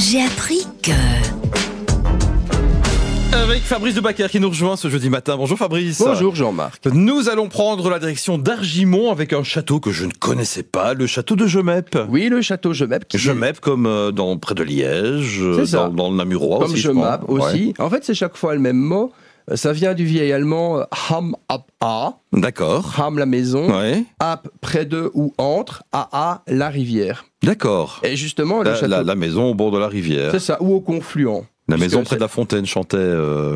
J'ai appris que... Avec Fabrice de Bacquer qui nous rejoint ce jeudi matin. Bonjour Fabrice. Bonjour Jean-Marc. Nous allons prendre la direction d'Argimont avec un château que je ne connaissais pas, le château de Jemep. Oui, le château Jemep. Jemep comme euh, dans près de Liège, euh, dans, le Namurois comme aussi. Comme Jemap aussi. En fait, c'est chaque fois le même mot. Ça vient du vieil allemand euh, ham ap a. D'accord. Ham la maison. Ouais. Ap près de ou entre. a a »,« la rivière. D'accord. Et justement, la, maison au bord de la rivière. C'est ça, ou au confluent. La maison près de la fontaine chantait, euh,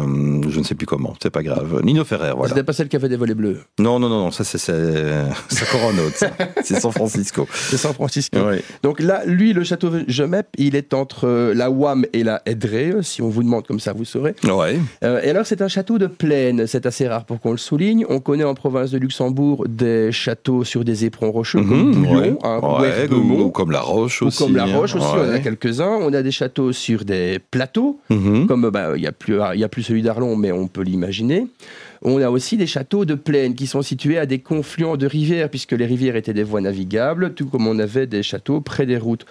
je ne sais plus comment, c'est pas grave. Nino Ferrer, voilà. C'était pas celle qui avait des volets bleus. Non, non, non, ça c'est couronne haute, c'est San Francisco. C'est San Francisco. Donc là, lui, le château Jemep, il est entre euh, la Wam et la Edré. Si on vous demande comme ça, vous saurez. Ouais. Euh, et alors c'est un château de plaine. C'est assez rare pour qu'on le souligne. On connaît en province de Luxembourg des châteaux sur des éperons rocheux, mhm, comme Bouillon, hein, comme la Roche ou aussi. Comme la Roche hein. aussi, on a quelques uns. On a des châteaux sur des plateaux. Mhm. comme bah, il y n'y a, plus, y a plus celui d'Arlon, mais on peut l'imaginer. On a aussi des châteaux de plaine qui sont situés à des confluents de rivières, puisque les rivières étaient des voies navigables, tout comme on avait des châteaux près des routes.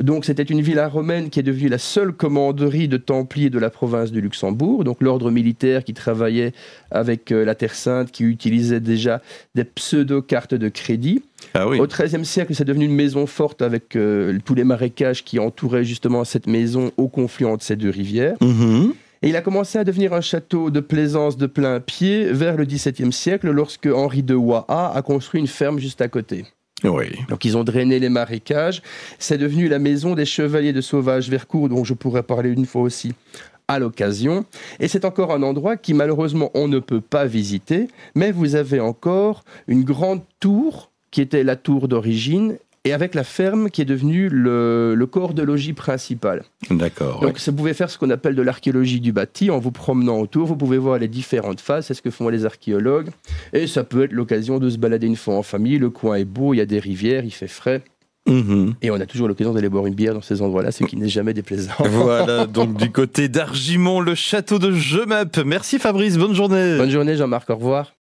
Donc c'était une villa romaine qui est devenue la seule commanderie de Templiers de la province du Luxembourg, donc l'ordre militaire qui travaillait avec euh, la Terre Sainte, qui utilisait déjà des pseudo-cartes de crédit. Ah au XIIIe siècle, c'est devenu une maison forte avec euh, tous les marécages qui entouraient justement cette maison au confluent de ces deux rivières. Mhm. Et il a commencé à devenir un château de plaisance de plein pied vers le XVIIe siècle, lorsque Henri de Waha a construit une ferme juste à côté. Donc ils ont drainé les marécages. C'est devenu la maison des chevaliers de Sauvage Vercourt, dont je pourrais parler une fois aussi à l'occasion. Et c'est encore un endroit qui malheureusement on ne peut pas visiter, mais vous avez encore une grande tour qui était la tour d'origine et avec la ferme qui est devenue le, corps de logis principal. D'accord. Donc, vous pouvez faire ce qu'on appelle de l'archéologie du bâti. En vous promenant autour, vous pouvez voir les différentes faces. c'est ce que font les archéologues. Et ça peut être l'occasion de se balader une fois en famille. Le coin est beau, il y a des rivières, il fait frais. Mm-hmm. Et on a toujours l'occasion d'aller boire une bière dans ces endroits-là, ce qui n'est jamais déplaisant. Voilà, donc du côté d'Argimont, le château de Jemap. Merci Fabrice, bonne journée. Bonne journée Jean-Marc, au revoir.